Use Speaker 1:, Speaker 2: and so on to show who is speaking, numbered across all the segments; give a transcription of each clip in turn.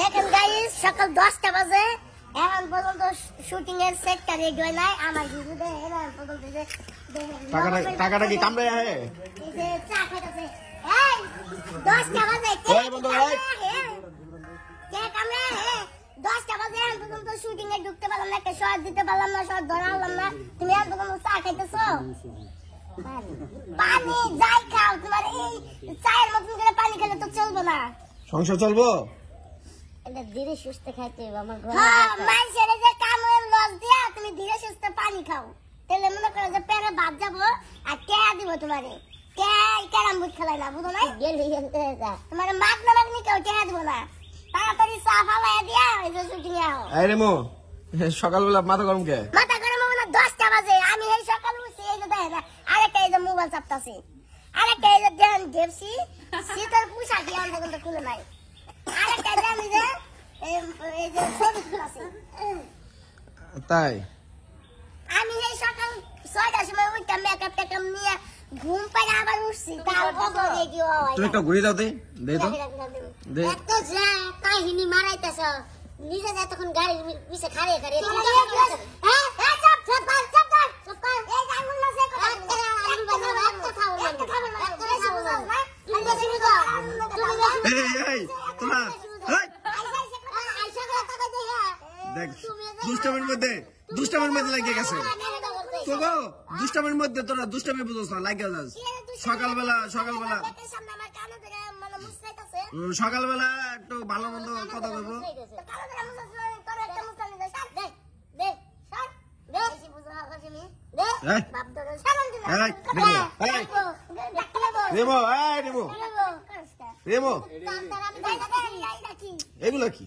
Speaker 1: দেখেন গাইস সকাল দশটা বাজে এখন পর্যন্ত শুটিং এর সেটটা রেডি হয় নাই আমার কিছু দেখেন পর্যন্ত টাকাটা টাকাটা কি কামড়ে আহে চা এই বাজে কে কে কামড়ে বাজে এখন পর্যন্ত শুটিং এ ঢুকতে পারলাম না একটা শর্ট দিতে পারলাম না শর্ট ধরা না তুমি এখন পর্যন্ত চা খাইতেছো পানি যাই খাও তোমার এই চায়ের মতন করে পানি খেলে তো চলবে না সংসার চলবো হ্যাঁ, যে খাও ভাত দিয়া সকালবেলা মাথা গরম কে মাথা গরম না দশটা বাজে আমি এই সকাল উঠছি এই আরেকটা এই যে মোবাইল চাপতাছি আরেকটা এই যে ধ্যান ঘেপছি শীতের পোশাক দিয়ে খুলে নাই তাই আমি এই সকাল ছয়টার সময় উঠতাম মেকআপ টেকআপ নিয়ে ঘুম পাই আবার উঠছি তুমি একটা ঘুরে যাও দে কাহিনী মারাইতেছ নিজে যা তখন গাড়ির পিছে খারে খারে হ্যাঁ, হ্যাঁ, তোমার দেখ দুষ্টামের মধ্যে দুষ্টামের মধ্যে লাগিয়ে গেছে তো গো দুষ্টামের মধ্যে তোরা দুষ্টামি বুঝোস না লাগিয়ে যাস সকালবেলা সকালবেলা মানে সকালবেলা একটু ভালো মন্দ কথা বলবো এগুলো কি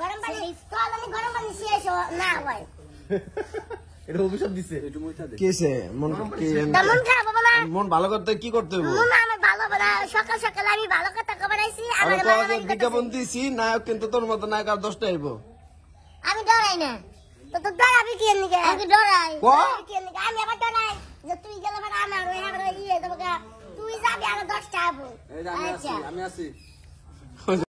Speaker 1: গরম পানি গরম পানি শেষ না ভালো করতে সকাল সকাল আমি ভালো কথা খবর আইছি আমার বিজ্ঞাপন দিছি নায়ক কিন্তু তোর মত নায়ক আর 10টা আইবো আমি ডরাই না তো তো ডরাবি কি আমি ডরাই কি আমি আবার যে তুই গেলে মানে যাবি আর 10টা আইবো আমি আছি আচ্ছা। আমি আছি